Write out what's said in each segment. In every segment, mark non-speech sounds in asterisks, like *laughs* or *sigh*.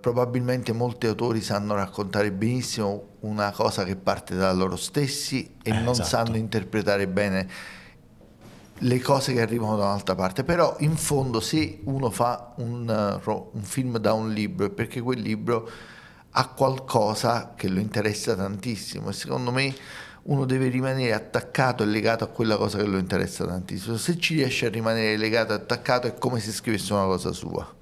Probabilmente molti autori sanno raccontare benissimo una cosa che parte da loro stessi e eh, non esatto. sanno interpretare bene le cose che arrivano da un'altra parte, però in fondo se uno fa un, eh, un, film da un libro è perché quel libro ha qualcosa che lo interessa tantissimo e secondo me uno deve rimanere attaccato e legato a quella cosa che lo interessa tantissimo. Se ci riesce a rimanere legato e attaccato è come se scrivesse una cosa sua.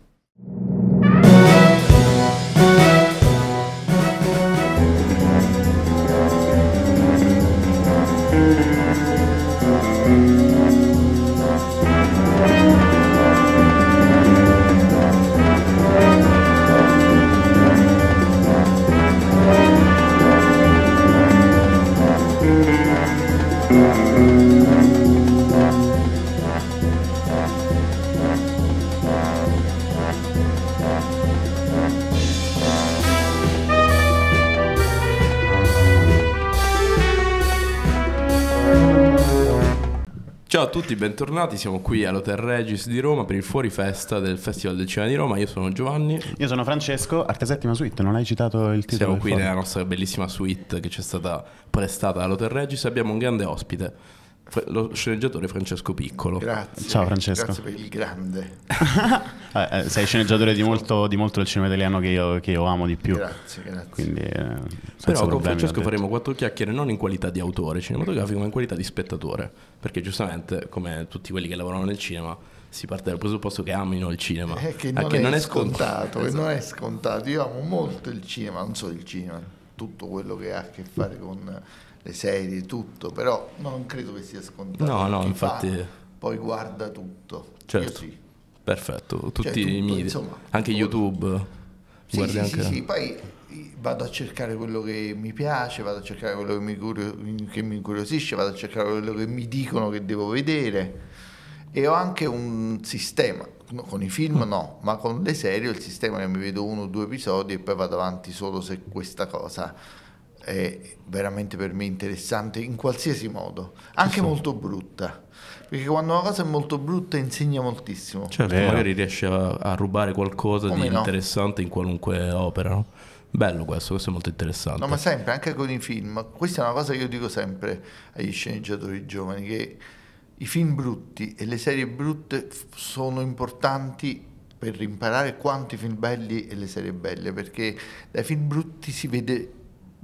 Ciao a tutti, bentornati. Siamo qui all'Hotel Regis di Roma per il fuori festa del Festival del Cinema di Roma. Io sono Giovanni. Io sono Francesco, Arte Settima Suite. Non hai citato il titolo? Siamo qui fuori. nella nostra bellissima suite che ci è stata prestata dall'Hotel Regis e abbiamo un grande ospite lo sceneggiatore Francesco Piccolo. Grazie. Ciao Francesco. Grazie per il grande. eh, *laughs* eh, sei sceneggiatore di molto, di molto, del cinema italiano che io, che io amo di più. Grazie, grazie. Quindi, eh, Però con Francesco faremo quattro chiacchiere non in qualità di autore cinematografico, ma in qualità di spettatore. Perché giustamente, come tutti quelli che lavorano nel cinema, si parte dal presupposto che amino il cinema. Eh, che non, che è, non è, scontato, esatto. non è esatto. scontato. Io amo molto il cinema, non solo il cinema, tutto quello che ha a che fare con le serie, tutto, però non credo che sia scontato. No, no, Chi infatti... Fa, poi guarda tutto. Certo. Sì. Perfetto, cioè, tutti cioè, tutto, i media, insomma, anche YouTube. Sì, sì, anche... sì, sì, poi vado a cercare quello che mi piace, vado a cercare quello che mi, curio- che mi incuriosisce, vado a cercare quello che mi dicono che devo vedere e ho anche un sistema con i film mm. no, ma con le serie ho il sistema che mi vedo uno o due episodi e poi vado avanti solo se questa cosa è veramente per me interessante in qualsiasi modo, anche Insomma. molto brutta. Perché quando una cosa è molto brutta insegna moltissimo. Certo, Vero. magari riesce a, a, rubare qualcosa Come di no. interessante in qualunque opera. No? Bello questo, questo è molto interessante. No, ma sempre, anche con i film, questa è una cosa che io dico sempre agli sceneggiatori giovani, che i film brutti e le serie brutte sono importanti per imparare quanto i film belli e le serie belle, perché dai film brutti si vede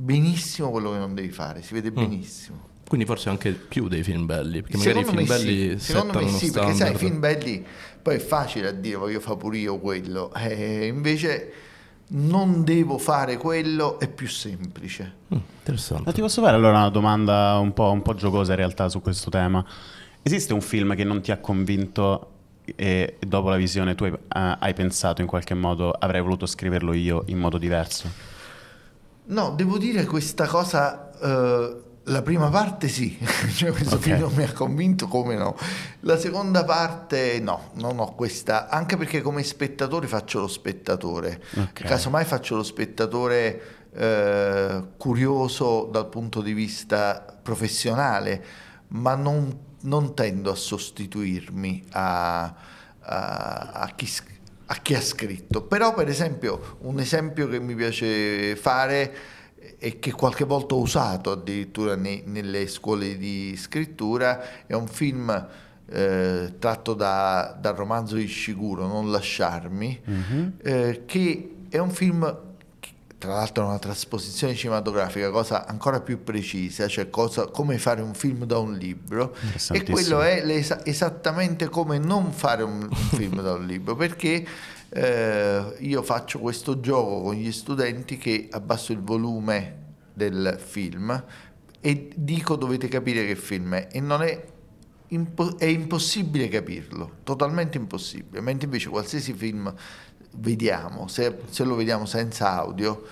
benissimo quello che non devi fare, si vede mm. benissimo. Mm. Quindi forse anche più dei film belli, perché magari i film belli sì. secondo me sì, standard. perché sai, i film belli poi è facile a dire voglio fare pure io quello, eh, invece non devo fare quello è più semplice. Mm, interessante. Ma ti posso fare allora una domanda un po', un po', giocosa in realtà su questo tema? Esiste un film che non ti ha convinto e dopo la visione tu hai, uh, hai pensato in qualche modo avrei voluto scriverlo io in modo diverso? No, devo dire questa cosa... Uh, la prima parte sì, *laughs* cioè questo okay. film mi ha convinto, come no. La seconda parte no, non ho questa, anche perché come spettatore faccio lo spettatore. Okay. Casomai faccio lo spettatore eh, curioso dal punto di vista professionale, ma non, non tendo a sostituirmi a, a, a chi scrive a chi ha scritto. Però per esempio un esempio che mi piace fare e che qualche volta ho usato addirittura nei, nelle scuole di scrittura è un film eh, tratto da, dal romanzo di Shiguro, Non lasciarmi, mm-hmm. eh, che è un film tra l'altro una trasposizione cinematografica, cosa ancora più precisa, cioè cosa, come fare un film da un libro, e quello è esattamente come non fare un, un film da un libro, perché eh, io faccio questo gioco con gli studenti che abbasso il volume del film e dico dovete capire che film è e non è è impossibile capirlo, totalmente impossibile, mentre invece qualsiasi film vediamo, se, se lo vediamo senza audio,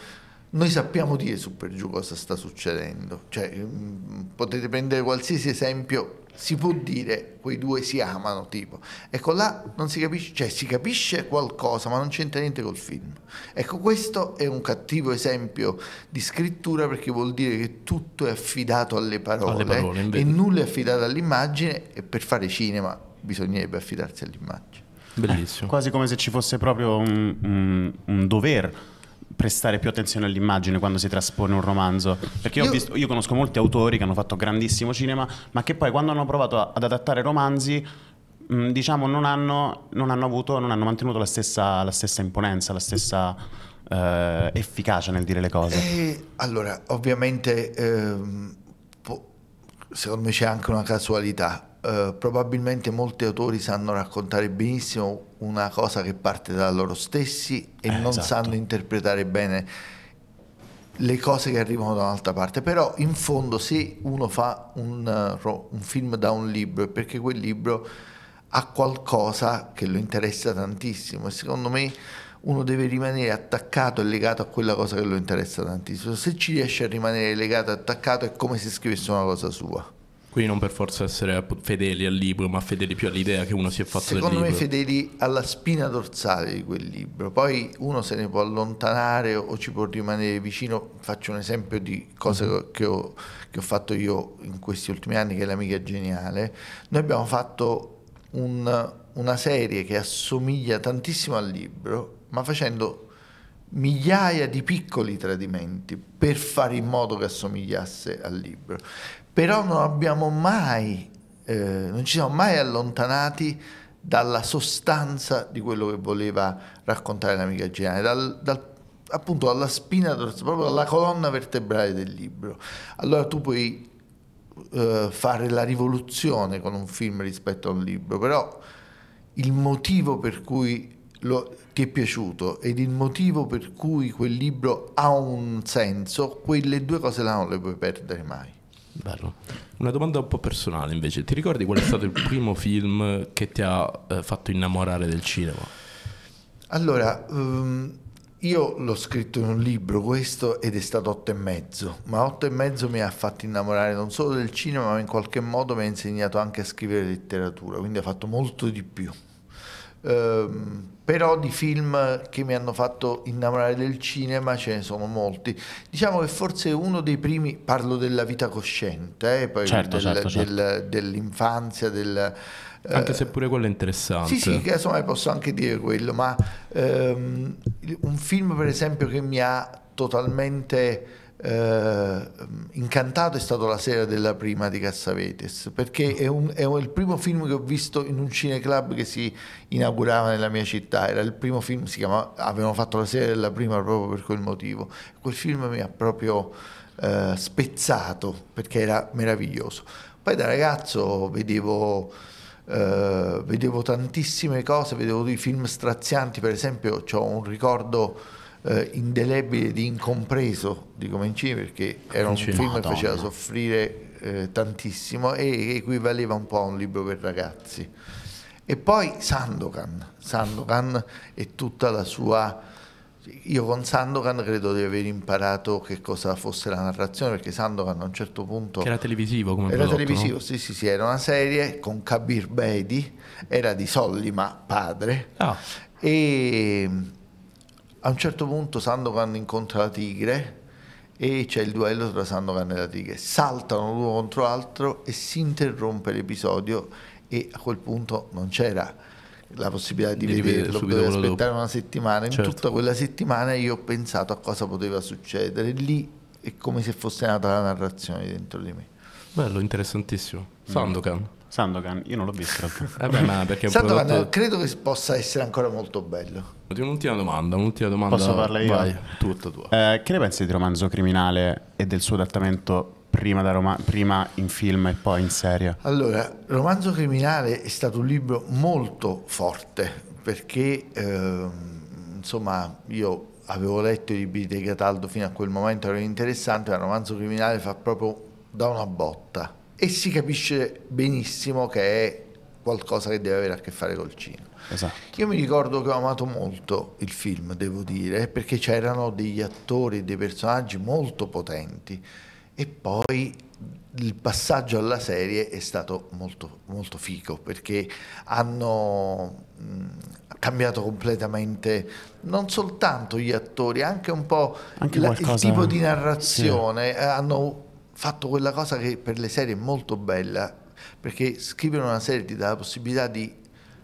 noi sappiamo dire su per giù cosa sta succedendo. Cioè, mm, potete prendere qualsiasi esempio, si può dire quei due si amano, tipo. Ecco là non si capisce, cioè si capisce qualcosa, ma non c'entra niente col film. Ecco, questo è un cattivo esempio di scrittura perché vuol dire che tutto è affidato alle parole, alle parole e nulla è affidato all'immagine e per fare cinema bisognerebbe affidarsi all'immagine. Bellissimo. Eh, quasi come se ci fosse proprio un, un, un dover prestare più attenzione all'immagine quando si traspone un romanzo. Perché io, visto, io, conosco molti autori che hanno fatto grandissimo cinema, ma che poi quando hanno provato ad adattare romanzi, mh, mm, diciamo, non hanno, non hanno, avuto, non hanno mantenuto la stessa, la stessa imponenza, la stessa eh, efficacia nel dire le cose. E, allora, ovviamente, ehm, secondo me c'è anche una casualità. Eh, probabilmente molti autori sanno raccontare benissimo una cosa che parte da loro stessi e eh, non esatto. sanno interpretare bene le cose che arrivano da un'altra parte, però in fondo se uno fa un, eh, un, film da un libro è perché quel libro ha qualcosa che lo interessa tantissimo e secondo me uno deve rimanere attaccato e legato a quella cosa che lo interessa tantissimo. Se ci riesce a rimanere legato e attaccato è come se scrivesse una cosa sua. Quindi non per forza essere fedeli al libro, ma fedeli più all'idea che uno si è fatto Secondo del libro. Secondo me fedeli alla spina dorsale di quel libro. Poi uno se ne può allontanare o ci può rimanere vicino. Faccio un esempio di cosa mm-hmm. che, ho, che ho fatto io in questi ultimi anni, che è l'amica geniale. Noi abbiamo fatto un, una serie che assomiglia tantissimo al libro, ma facendo migliaia di piccoli tradimenti per fare in modo che assomigliasse al libro però non abbiamo mai, eh, non ci siamo mai allontanati dalla sostanza di quello che voleva raccontare l'amica Gianni, dal, dal, appunto dalla spina proprio dalla colonna vertebrale del libro. Allora tu puoi eh, fare la rivoluzione con un film rispetto a un libro, però il motivo per cui lo, ti è piaciuto ed il motivo per cui quel libro ha un senso, quelle due cose là non le puoi perdere mai. Bello. Una domanda un po' personale invece, ti ricordi qual è stato il primo film che ti ha eh, fatto innamorare del cinema? Allora, um, io l'ho scritto in un libro questo ed è stato otto e mezzo, ma otto e mezzo mi ha fatto innamorare non solo del cinema, ma in qualche modo mi ha insegnato anche a scrivere letteratura, quindi ha fatto molto di più. Ehm, però di film che mi hanno fatto innamorare del cinema ce ne sono molti. Diciamo che forse uno dei primi, parlo della vita cosciente, eh, poi certo, del, certo, certo. dell'infanzia, del, eh, anche eh, se pure quello è interessante. Sì, sì, che insomma posso anche dire quello, ma ehm, un film per esempio che mi ha totalmente eh, incantato è stato la sera della prima di Cassavetes, perché è, un, è, il primo film che ho visto in un cineclub che si inaugurava nella mia città, era il primo film, si chiamava, avevano fatto la sera della prima proprio per quel motivo. Quel film mi ha proprio eh, spezzato, perché era meraviglioso. Poi da ragazzo vedevo... Uh, vedevo tantissime cose, vedevo dei film strazianti, per esempio ho un ricordo eh, indelebile di incompreso di Comencini perché era un Cino, film Madonna. che faceva soffrire eh, tantissimo e equivaleva un po' a un libro per ragazzi. E poi Sandokan, Sandokan e tutta la sua... Io con Sandokan credo di aver imparato che cosa fosse la narrazione, perché Sandokan a un certo punto... Che era televisivo come Era prodotto, televisivo, no? sì, sì, sì, era una serie con Kabir Bedi, era di Sollima padre, oh. e a un certo punto Sandokan incontra la tigre e c'è il duello tra Sandokan e la tigre. Saltano l'uno contro l'altro e si interrompe l'episodio e a quel punto non c'era la possibilità di, di vederlo, dovevo aspettare dopo. una settimana. In certo. tutta quella settimana io ho pensato a cosa poteva succedere. Lì è come se fosse nata la narrazione dentro di me. Bello, interessantissimo. Mm. Sandokan. Mm. Sandokan, io non l'ho visto. *laughs* Vabbè, ma perché Sandokan prodotto... credo che possa essere ancora molto bello. Un'ultima domanda, un'ultima domanda. Posso farla io? Vai, tutto tuo. Eh, che ne pensi di Romanzo Criminale e del suo adattamento prima, Roma- prima in film e poi in serie? Allora, Romanzo Criminale è stato un libro molto forte perché, eh, insomma, io avevo letto i libri di Cataldo fino a quel momento, era interessante, ma Romanzo Criminale fa proprio da una botta e si capisce benissimo che è qualcosa che deve avere a che fare col cinema. Esatto. Io mi ricordo che ho amato molto il film, devo dire, perché c'erano degli attori e dei personaggi molto potenti e poi il passaggio alla serie è stato molto, molto fico perché hanno mh, mm, cambiato completamente non soltanto gli attori, anche un po' anche la, qualcosa... il tipo di narrazione, sì. Eh, hanno fatto quella cosa che per le serie è molto bella, perché scrivere una serie ti dà la possibilità di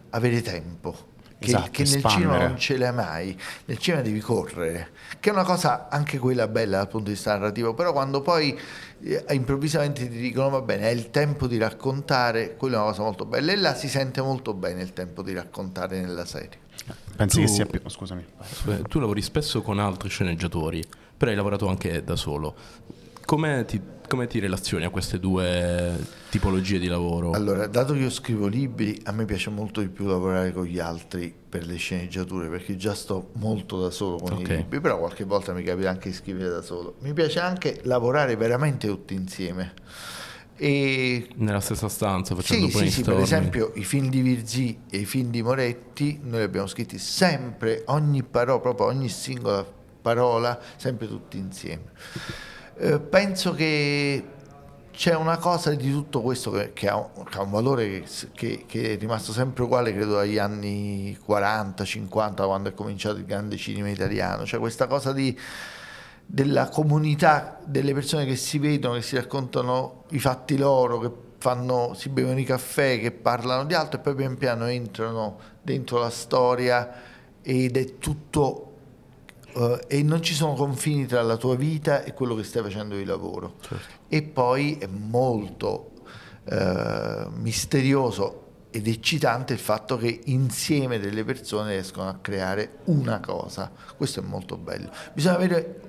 avere tempo. Che, esatto, che, nel spannere. cinema non ce l'hai mai, nel cinema devi correre, che è una cosa anche quella bella dal punto di vista narrativo, però quando poi eh, improvvisamente ti dicono va bene, è il tempo di raccontare, quella è una cosa molto bella e là si sente molto bene il tempo di raccontare nella serie. Pensi tu, che sia più... Oh, scusami. Tu lavori spesso con altri sceneggiatori, però hai lavorato anche da solo. Come ti come ti relazioni a queste due tipologie di lavoro? Allora, dato che io scrivo libri, a me piace molto di più lavorare con gli altri per le sceneggiature, perché già sto molto da solo con okay. i libri, però qualche volta mi capita anche di scrivere da solo. Mi piace anche lavorare veramente tutti insieme. E... Nella stessa stanza facendo sì, sì, sì, per esempio i film di Virgì e i film di Moretti noi li abbiamo scritti sempre, ogni parola, proprio ogni singola parola, sempre tutti insieme. Eh, penso che c'è una cosa di tutto questo che, che, ha, un, che ha, un, valore che, che, è rimasto sempre uguale, credo, dagli anni 40, 50, quando è cominciato il grande cinema italiano, cioè questa cosa di, della comunità delle persone che si vedono, che si raccontano i fatti loro, che fanno, si bevono i caffè, che parlano di altro e poi pian piano entrano dentro la storia ed è tutto eh, e non ci sono confini tra la tua vita e quello che stai facendo di lavoro. Certo. E poi è molto eh, misterioso ed eccitante il fatto che insieme delle persone riescono a creare una cosa. Questo è molto bello. Bisogna avere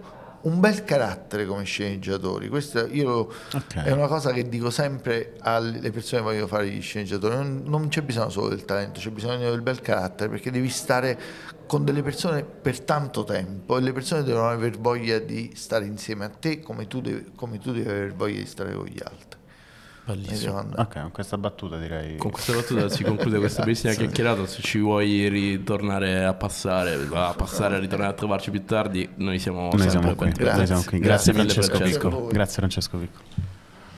un bel carattere come sceneggiatori. Questa io, okay. è una cosa che dico sempre alle persone che vogliono fare gli sceneggiatori. Non, non c'è bisogno solo del talento, c'è bisogno del bel carattere perché devi stare con delle persone per tanto tempo e le persone devono avere voglia di stare insieme a te come tu devi, come tu devi aver voglia di stare con gli altri. Bellissimo. Ok, con questa battuta direi. Con questa battuta si conclude questa bellissima *laughs* chiacchierata. Se ci vuoi ritornare a passare, a passare, a ritornare a trovarci più tardi, noi siamo, noi siamo qui. Grazie. Grazie. Grazie. Grazie. Francesco Piccolo. Grazie Francesco Piccolo.